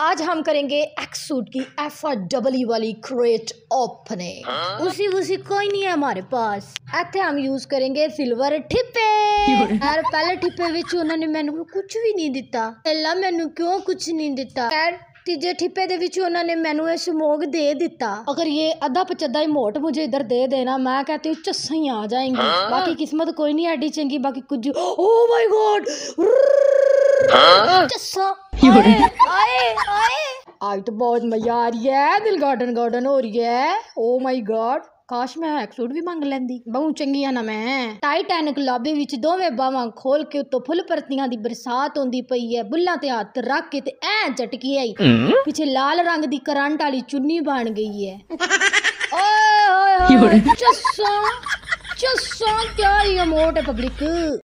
आज हम करेंगे एक्स सूट की एफ आर डबल वाली क्रेट ओपनिंग हाँ? उसी उसी कोई नहीं है हमारे पास ਇੱਥੇ हम यूज करेंगे सिल्वर ठिपे यार पहले ठिपे ਵਿੱਚ उन्होंने ਨੇ कुछ भी नहीं दिता पहला ਪਹਿਲਾਂ क्यों कुछ नहीं दिता खैर तीजे ठिपे दे विच उन्होंने मैनु ये समोग दे दिता अगर ये अद्धा पचद्धा इमोट मुझे इधर दे देना मैं कहती हूँ चस्सा ही आ जाएंगी हाँ? बाकी किस्मत कोई नहीं एडी चंगी बाकी कुछ ओ माय गॉड चस्सा ਓਏ आज ਤਾਂ ਬਹੁਤ ਮਜ਼ਾ ਆ रही ਹੈ ਦਿਲ ਗਾਰਡਨ ਗਾਰਡਨ ਹੋ ਰਹੀ ਹੈ ਓ ਮਾਈ ਗਾਡ ਕਾਸ਼ ਮੈਂ ਹੈਕ ਸੂਟ ਵੀ ਮੰਗ ਲੈਂਦੀ ਬਹੁ ਚੰਗੀਆਂ ਨਾ ਮੈਂ ਟਾਈਟੈਨਿਕ ਲੌਬੀ ਵਿੱਚ ਦੋਵੇਂ ਬਾਹਾਂ ਖੋਲ ਕੇ ਉੱਤੋਂ ਫੁੱਲ ਪਰਤੀਆਂ ਦੀ ਬਰਸਾਤ ਹੁੰਦੀ ਪਈ ਐ ਬੁੱਲਾਂ ਤੇ ਹੱਥ ਰੱਖ ਕੇ ਤੇ ਐ ਝਟਕੀ ਆਈ ਪਿੱਛੇ ਲਾਲ ਰੰਗ ਦੀ ਕਰੰਟ ਵਾਲੀ ਚੁੰਨੀ ਬਣ ਗਈ ਐ ਓਏ ਹੋਏ ਹੋਏ ਚਸਾ ਚਸਾ ਕਿਆ ਇਹ ਮੋਟੇ ਪਬਲਿਕ